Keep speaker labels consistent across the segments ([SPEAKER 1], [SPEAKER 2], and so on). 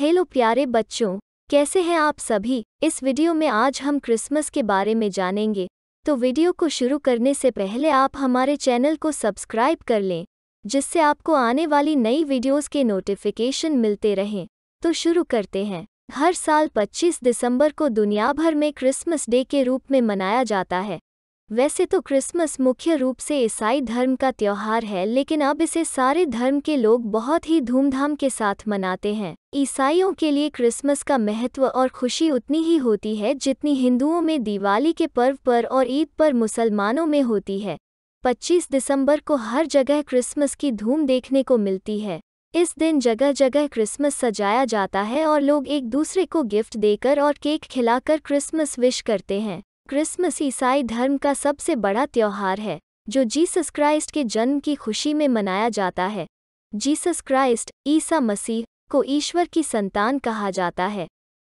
[SPEAKER 1] hello प्यारे बच्चों कैसे हैं आप सभी इस वीडियो में आज हम क्रिसमस के बारे में जानेंगे तो वीडियो को शुरू करने से पहले आप हमारे चैनल को सब्सक्राइब कर लें जिससे आपको आने वाली नई वीडियोस के नोटिफिकेशन मिलते रहें तो शुरू करते हैं हर साल 25 दिसंबर को दुनिया भर में क्रिसमस डे के रूप में मनाया जाता है वैसे तो क्रिसमस मुख्य रूप से ईसाई धर्म का त्यौहार है लेकिन अब इसे सारे धर्म के लोग बहुत ही धूमधाम के साथ मनाते हैं ईसाइयों के लिए क्रिसमस का महत्व और खुशी उतनी ही होती है जितनी हिंदुओं में दिवाली के पर्व पर और ईद पर मुसलमानों में होती है 25 दिसंबर को हर जगह क्रिसमस की धूम देखने को मिलती है इस दिन जगह जगह क्रिसमस सजाया जाता है और लोग एक दूसरे को गिफ्ट देकर और केक खिलाकर क्रिसमस विश करते हैं क्रिसमस ईसाई धर्म का सबसे बड़ा त्यौहार है जो जीसस क्राइस्ट के जन्म की खुशी में मनाया जाता है जीसस क्राइस्ट ईसा मसीह को ईश्वर की संतान कहा जाता है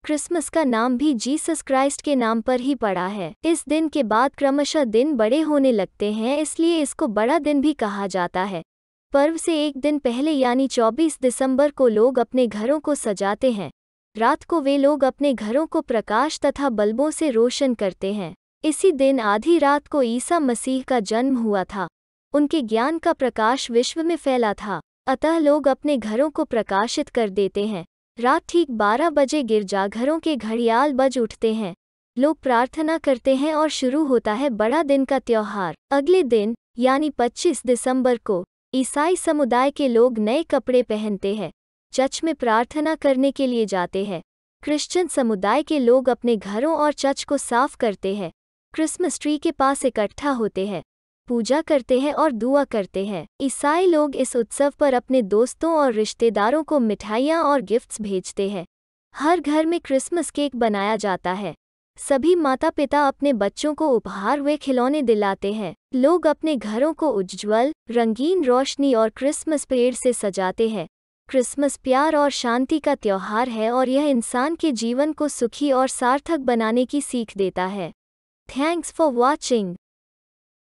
[SPEAKER 1] क्रिसमस का नाम भी जीसस क्राइस्ट के नाम पर ही पड़ा है इस दिन के बाद क्रमशः दिन बड़े होने लगते हैं इसलिए इसको बड़ा दिन भी कहा जाता है पर्व से एक दिन पहले यानी 24 दिसंबर को लोग अपने घरों को सजाते हैं रात को वे लोग अपने घरों को प्रकाश तथा बल्बों से रोशन करते हैं इसी दिन आधी रात को ईसा मसीह का जन्म हुआ था उनके ज्ञान का प्रकाश विश्व में फैला था अतः लोग अपने घरों को प्रकाशित कर देते हैं रात ठीक बारह बजे गिरजाघरों के घड़ियाल बज उठते हैं लोग प्रार्थना करते हैं और शुरू होता है बड़ा दिन का त्यौहार अगले दिन यानी 25 दिसंबर को ईसाई समुदाय के लोग नए कपड़े पहनते हैं चर्च में प्रार्थना करने के लिए जाते हैं क्रिश्चियन समुदाय के लोग अपने घरों और चर्च को साफ करते हैं क्रिसमस ट्री के पास इकट्ठा होते हैं पूजा करते हैं और दुआ करते हैं ईसाई लोग इस उत्सव पर अपने दोस्तों और रिश्तेदारों को मिठाइयाँ और गिफ्ट्स भेजते हैं हर घर में क्रिसमस केक बनाया जाता है सभी माता पिता अपने बच्चों को उपहार हुए खिलौने दिलाते हैं लोग अपने घरों को उज्ज्वल रंगीन रोशनी और क्रिसमस पेड़ से सजाते हैं क्रिसमस प्यार और शांति का त्यौहार है और यह इंसान के जीवन को सुखी और सार्थक बनाने की सीख देता है थैंक्स फॉर वॉचिंग